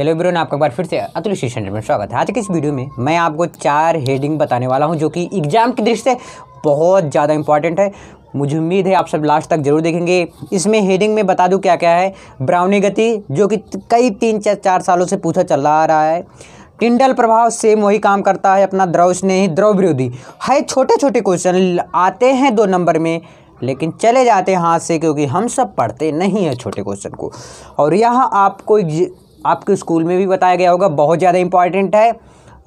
hello brown आपका एक बार फिर से अतुल स्टेशन में स्वागत है आज के इस वीडियो में मैं आपको चार हेडिंग बताने वाला हूं जो कि एग्ज़ाम की दृष्टि से बहुत ज़्यादा इंपॉर्टेंट है मुझे उम्मीद है आप सब लास्ट तक जरूर देखेंगे इसमें हेडिंग में बता दूं क्या क्या है ब्राउनी गति जो कि कई तीन चार चार सालों से पूछा चल आ रहा है टिंडल प्रभाव सेम वही काम करता है अपना द्रव स्नेही द्रव विरोधी है छोटे छोटे क्वेश्चन आते हैं दो नंबर में लेकिन चले जाते हैं हाथ से क्योंकि हम सब पढ़ते नहीं हैं छोटे क्वेश्चन को और यह आपको आपके स्कूल में भी बताया गया होगा बहुत ज़्यादा इंपॉर्टेंट है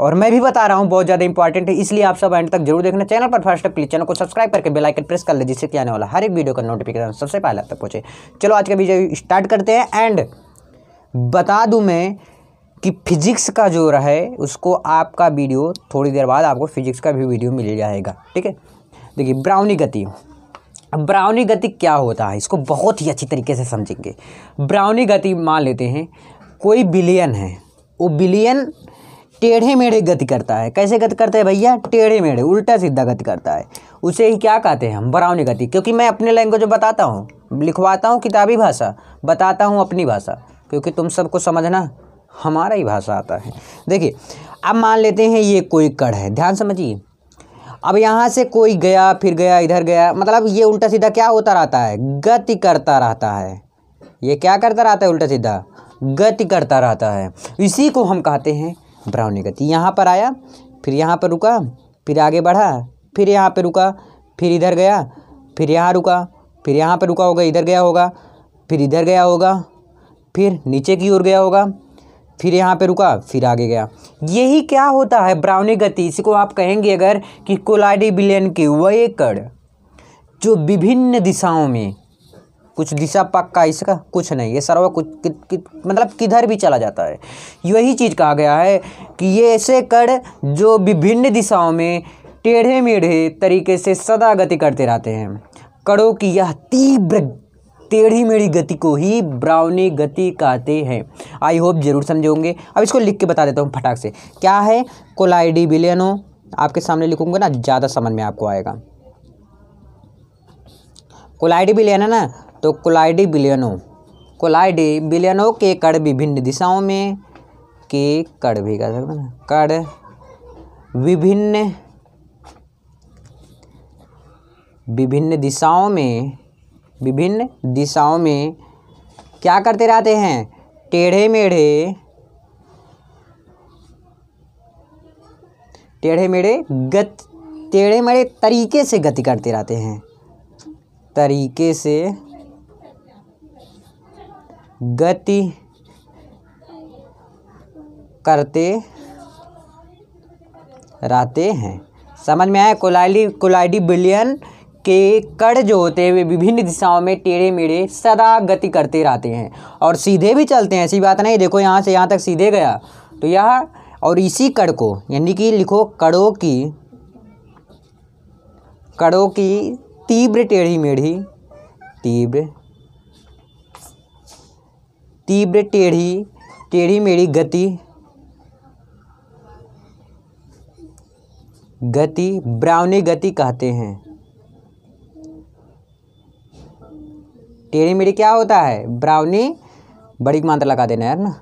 और मैं भी बता रहा हूँ बहुत ज़्यादा इंपॉर्टेंट है इसलिए आप सब एंड तक जरूर देखना चैनल पर फर्स्ट प्लीज चैनल को सब्सक्राइब करके बेल आइकन प्रेस कर ले जिससे कि आने वाला हर एक वीडियो का नोटिफिकेशन सबसे पहले आप तक पहुँचे चलो आज का वीडियो स्टार्ट करते हैं एंड बता दूँ मैं कि फिजिक्स का जो रहे उसको आपका वीडियो थोड़ी देर बाद आपको फिजिक्स का भी वीडियो मिल जाएगा ठीक है देखिए ब्राउनी गति ब्राउनी गति क्या होता है इसको बहुत ही अच्छी तरीके से समझेंगे ब्राउनी गति मान लेते हैं कोई बिलियन है वो बिलियन टेढ़े मेढ़े गति करता है कैसे गति करता है भैया टेढ़े मेढ़े उल्टा सीधा गति करता है उसे ही क्या कहते हैं हम बरावनी गति क्योंकि मैं अपने लैंग्वेज बताता हूँ लिखवाता हूँ किताबी भाषा बताता हूँ अपनी भाषा क्योंकि तुम सबको समझना हमारा ही भाषा आता है देखिए अब मान लेते हैं ये कोई कड़ है ध्यान समझिए अब यहाँ से कोई गया फिर गया इधर गया मतलब ये उल्टा सीधा क्या होता रहता है गति करता रहता है ये क्या करता रहता है उल्टा सीधा गति करता रहता है इसी को हम कहते हैं ब्राउनी गति यहाँ पर आया फिर यहाँ पर रुका फिर आगे बढ़ा फिर यहाँ पर रुका फिर इधर गया फिर यहाँ रुका फिर यहाँ पर रुका होगा इधर गया होगा फिर इधर गया होगा फिर नीचे की ओर गया होगा फिर यहाँ पे रुका फिर आगे गया यही क्या होता है ब्राउनी गति इसी को आप कहेंगे अगर कि कोलाडी बिलियन के वह एकड़ जो विभिन्न दिशाओं में कुछ दिशा पक्का इसका कुछ नहीं ये सर्व कुछ कि, कि, मतलब किधर भी चला जाता है यही चीज़ कहा गया है कि ये ऐसे कण जो विभिन्न दिशाओं में टेढ़े मेढ़े तरीके से सदा गति करते रहते हैं कणों की यह तीव्र टेढ़ी मेढ़ी गति को ही ब्राउनी गति कहते हैं आई होप जरूर समझे होंगे अब इसको लिख के बता देता हूँ फटाक से क्या है कोलाइडी बिलियनो आपके सामने लिखूंगा ना ज़्यादा समझ में आपको आएगा कोलाइडी बिलियन है ना तो कोलाइडी बिलियनों कोलाइडी बिलियनों के कण विभिन्न दिशाओं में के कण भी कह सकते हैं कण विभिन्न विभिन्न दिशाओं में विभिन्न दिशाओं में क्या करते रहते हैं टेढ़े मेढ़े टेढ़े मेढ़े गत टेढ़े मेढ़े तरीके से गति करते रहते हैं तरीके से गति करते रहते हैं समझ में आया कोलाइडी कोलाइडी बिलियन के कड़ जो होते हैं वे विभिन्न दिशाओं में टेढ़े मेढ़े सदा गति करते रहते हैं और सीधे भी चलते हैं ऐसी बात नहीं देखो यहाँ से यहाँ तक सीधे गया तो यह और इसी कड़ को यानी कि लिखो कड़ों की कड़ों की तीव्र टेढ़ी मेढ़ी तीव्र तीव्र टेढ़ी टेढ़ी मेढ़ी गति गति ब्राउनी गति कहते हैं टेढ़ी मेढ़ी क्या होता है ब्राउनी बड़ी मात्रा लगा देना यार ना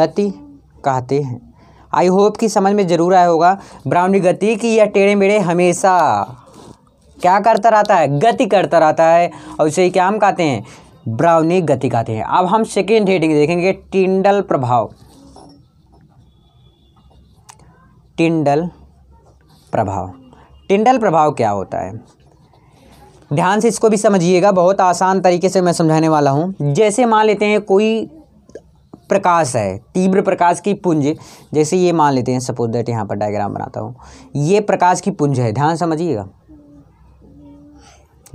गति कहते हैं आई होप कि समझ में ज़रूर आया होगा ब्राउनी गति की या टेढ़े मेढ़े हमेशा क्या करता रहता है गति करता रहता है और उसे क्या हम कहते हैं ब्राउनी गति कहते हैं अब हम सेकेंड हेडिंग देखेंगे टिंडल प्रभाव टिंडल प्रभाव टिंडल प्रभाव क्या होता है ध्यान से इसको भी समझिएगा बहुत आसान तरीके से मैं समझाने वाला हूँ जैसे मान लेते हैं कोई प्रकाश है तीव्र प्रकाश की पुंज जैसे ये मान लेते हैं सपोज दैट यहाँ पर डायग्राम बनाता हूँ ये प्रकाश की पुंज है ध्यान समझिएगा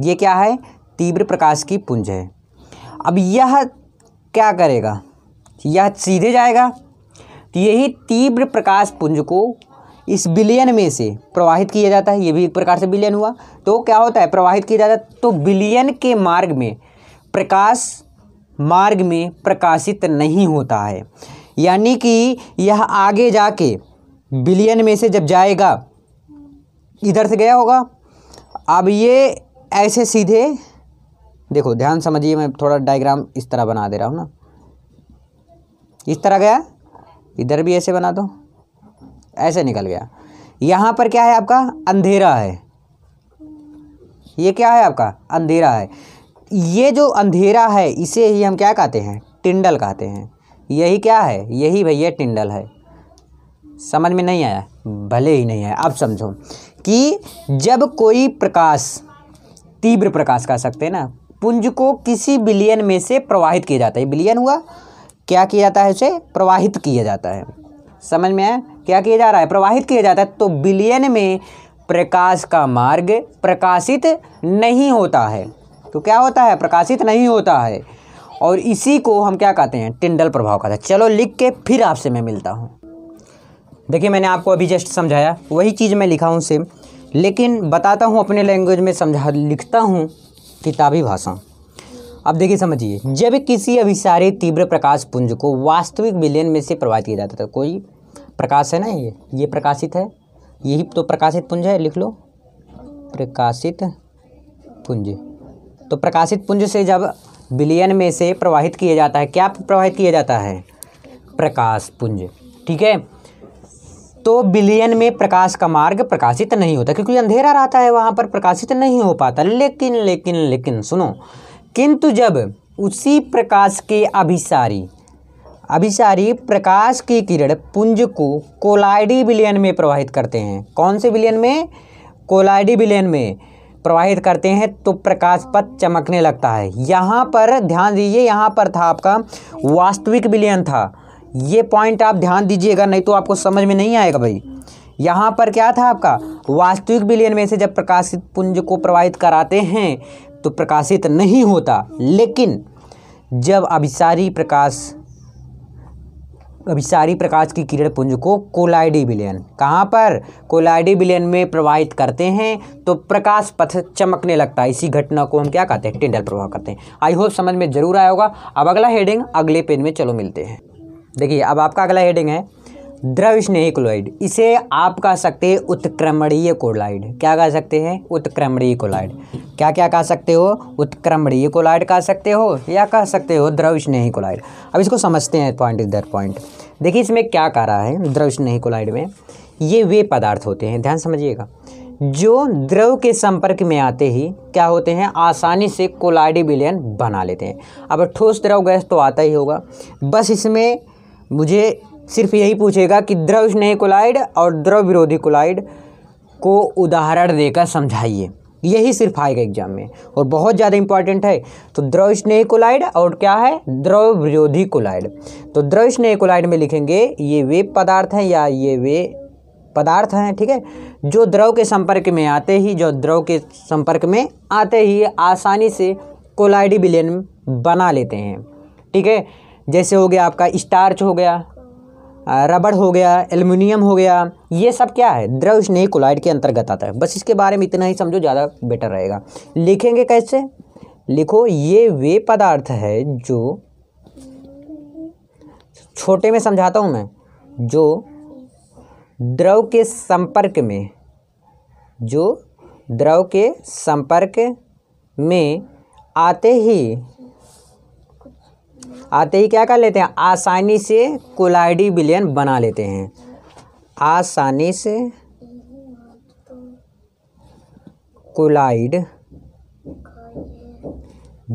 ये क्या है तीव्र प्रकाश की पुंज है अब यह क्या करेगा यह सीधे जाएगा तो यही तीव्र प्रकाश पुंज को इस बिलियन में से प्रवाहित किया जाता है ये भी एक प्रकार से बिलियन हुआ तो क्या होता है प्रवाहित किया जाता है तो बिलियन के मार्ग में प्रकाश मार्ग में प्रकाशित नहीं होता है यानी कि यह आगे जाके बिलियन में से जब जाएगा इधर से गया होगा अब ये ऐसे सीधे देखो ध्यान समझिए मैं थोड़ा डायग्राम इस तरह बना दे रहा हूँ ना इस तरह गया इधर भी ऐसे बना दो ऐसे निकल गया यहाँ पर क्या है आपका अंधेरा है ये क्या है आपका अंधेरा है ये जो अंधेरा है इसे ही हम क्या कहते हैं टिंडल कहते हैं यही क्या है यही भैया टिंडल है समझ में नहीं आया भले ही नहीं आया अब समझो कि जब कोई प्रकाश तीव्र प्रकाश कह सकते हैं ना पुंज को किसी बिलियन में से प्रवाहित किया जाता है बिलियन हुआ क्या किया जाता है उसे प्रवाहित किया जाता है समझ में आया क्या किया जा रहा है प्रवाहित किया जाता है तो बिलियन में प्रकाश का मार्ग प्रकाशित नहीं होता है तो क्या होता है प्रकाशित नहीं होता है और इसी को हम क्या कहते हैं टिंडल प्रभाव कहते हैं चलो लिख के फिर आपसे मैं मिलता हूँ देखिए मैंने आपको अभी जस्ट समझाया वही चीज़ मैं लिखा हूँ सेम लेकिन बताता हूँ अपने लैंग्वेज में समझा लिखता हूँ किताबी भाषा अब देखिए समझिए जब किसी अभिसारे तीव्र प्रकाश पुंज को वास्तविक विलयन में से प्रभावित किया जाता था तो कोई प्रकाश है ना ये ये प्रकाशित है यही तो प्रकाशित पुंज है लिख लो प्रकाशित पुंज तो प्रकाशित पुंज से जब विलयन में से प्रवाहित किया जाता है क्या प्रवाहित किया जाता है प्रकाश पुंज ठीक है तो बिलियन में प्रकाश का मार्ग प्रकाशित नहीं होता क्योंकि अंधेरा रहता है वहाँ पर प्रकाशित नहीं हो पाता लेकिन लेकिन लेकिन सुनो किंतु जब उसी प्रकाश के अभिसारी अभिसारी प्रकाश की किरण पुंज को कोलाइडी बिलियन में प्रवाहित करते हैं कौन से बिलियन में कोलाइडी बिलियन में प्रवाहित करते हैं तो प्रकाश पथ चमकने लगता है यहाँ पर ध्यान दीजिए यहाँ पर था आपका वास्तविक बिलियन था ये पॉइंट आप ध्यान दीजिएगा नहीं तो आपको समझ में नहीं आएगा भाई यहाँ पर क्या था आपका वास्तविक बिलियन में से जब प्रकाशित पुंज को प्रवाहित कराते हैं तो प्रकाशित नहीं होता लेकिन जब अभिसारी प्रकाश अभिसारी प्रकाश की किरण पुंज को कोलाइडी विलयन कहाँ पर कोलाइडी विलयन में प्रवाहित करते हैं तो प्रकाश पथ चमकने लगता है इसी घटना को हम क्या कहते हैं टेंडल प्रभाव करते हैं आई होप समझ में जरूर आया होगा अब अगला हेडिंग अगले पेज में चलो मिलते हैं देखिए अब आपका अगला हेडिंग है द्रव स्नेही क्लोराइड इसे आप कह सकते हैं उत्क्रमणीय कोलाइड क्या कह सकते हैं उत्क्रमणीय कोलाइड क्या क्या कह सकते हो उत्क्रमणीय कोलाइड कह सकते हो या कह सकते हो द्रव स्नेही कोलाइड अब इसको समझते हैं पॉइंट इज दर पॉइंट देखिए इसमें क्या कह रहा है द्रव स्नेही कोलाइड में ये वे पदार्थ होते हैं ध्यान समझिएगा जो द्रव के संपर्क में आते ही क्या होते हैं आसानी से कोलाइडी विलयन बना लेते हैं अब ठोस द्रव गैस तो आता ही होगा बस इसमें मुझे सिर्फ यही पूछेगा कि द्रव स्नेह कोलाइड और द्रव विरोधी कोलाइड को उदाहरण देकर समझाइए यही सिर्फ आएगा एग्जाम में और बहुत ज़्यादा इंपॉर्टेंट है तो द्रव स्नेह कोलाइड और क्या है द्रव विरोधी कोलाइड तो द्रव स्नेह कोलाइड में लिखेंगे ये वे पदार्थ हैं या ये वे पदार्थ हैं ठीक है जो द्रव के संपर्क में आते ही जो द्रव के संपर्क में आते ही आसानी से कोलाइडी विलियन बना लेते हैं ठीक है जैसे हो गया आपका स्टार्च हो गया रबड़ हो गया एल्युमिनियम हो गया ये सब क्या है द्रव स्नेही कोलाइड के अंतर्गत आता है बस इसके बारे में इतना ही समझो ज़्यादा बेटर रहेगा लिखेंगे कैसे लिखो ये वे पदार्थ है जो छोटे में समझाता हूँ मैं जो द्रव के संपर्क में जो द्रव के संपर्क में आते ही आते ही क्या कर लेते हैं आसानी से कोलाइडी विलयन बना लेते हैं आसानी से कोलाइड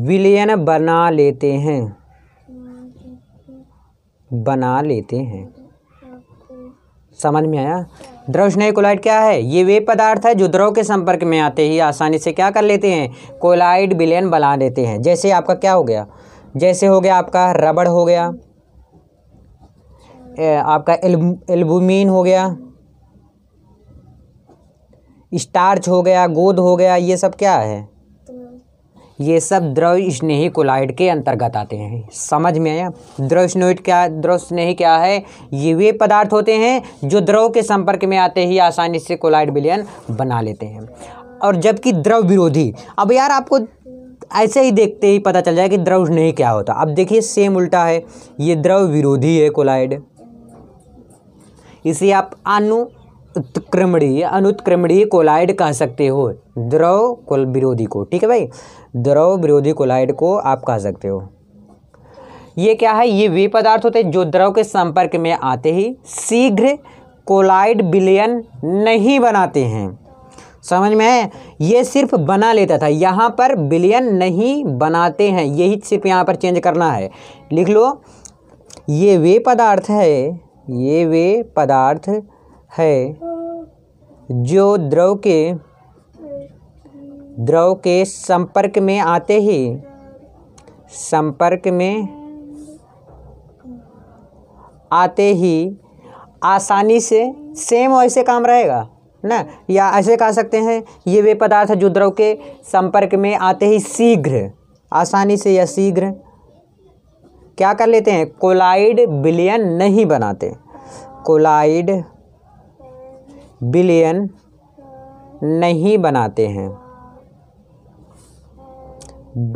विलयन बना लेते हैं बना लेते हैं समझ में आया द्रवस्नेही कोलाइड क्या है ये वे पदार्थ है जो द्रव के संपर्क में आते ही आसानी से क्या कर लेते हैं कोलाइड विलयन बना लेते हैं जैसे आपका क्या हो गया जैसे हो गया आपका रबड़ हो गया आपका एल्बुमिन हो गया स्टार्च हो गया गोद हो गया ये सब क्या है ये सब द्रव स्नेही कोलाइड के अंतर्गत आते हैं समझ में आया द्रव स्नोइड क्या द्रव स्नेही क्या है ये वे पदार्थ होते हैं जो द्रव के संपर्क में आते ही आसानी से कोलाइड विलयन बना लेते हैं और जबकि द्रव विरोधी अब यार आपको ऐसे ही देखते ही पता चल जाए कि द्रव नहीं क्या होता अब देखिए सेम उल्टा है ये द्रव विरोधी है कोलाइड इसे आप अनु उत्क्रमणीय अनुत्क्रमणीय कोलाइड कह सकते हो द्रव कोल विरोधी को ठीक है भाई द्रव विरोधी कोलाइड को आप कह सकते हो ये क्या है ये वे पदार्थ होते हैं जो द्रव के संपर्क में आते ही शीघ्र कोलाइड विलयन नहीं बनाते हैं समझ में है ये सिर्फ बना लेता था यहाँ पर बिलियन नहीं बनाते हैं यही सिर्फ यहाँ पर चेंज करना है लिख लो ये वे पदार्थ है ये वे पदार्थ है जो द्रव के द्रव के संपर्क में आते ही संपर्क में आते ही आसानी से सेम वैसे काम रहेगा ना या ऐसे कह सकते हैं ये वे पदार्थ जो द्रव के संपर्क में आते ही शीघ्र आसानी से या शीघ्र क्या कर लेते हैं कोलाइड बिलियन नहीं बनाते कोलाइड बिलियन नहीं बनाते हैं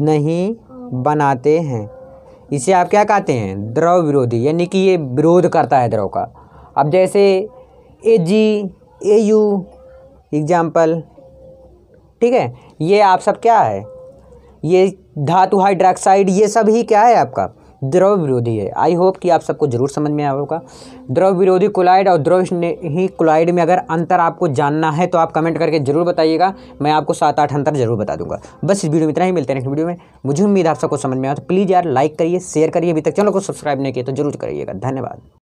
नहीं बनाते हैं इसे आप क्या कहते हैं द्रव विरोधी यानी कि ये विरोध करता है द्रव का अब जैसे ए जी ए यू एग्जाम्पल ठीक है ये आप सब क्या है ये धातु हाइड्रॉक्साइड ये सब ही क्या है आपका द्रव विरोधी है आई होप कि आप सबको जरूर समझ में आया होगा द्रव विरोधी कोलाइड और द्रव ही कोलाइड में अगर अंतर आपको जानना है तो आप कमेंट करके जरूर बताइएगा मैं आपको सात आठ अंतर जरूर बता दूंगा बस इस वीडियो में इतना ही मिलते हैं नेक्स्ट वीडियो में मुझे उम्मीद आप सबको समझ में आया तो प्लीज़ यार लाइक करिए शेयर करिए अभी तक चैनल को सब्सक्राइब नहीं किया तो जरूर करिएगा धन्यवाद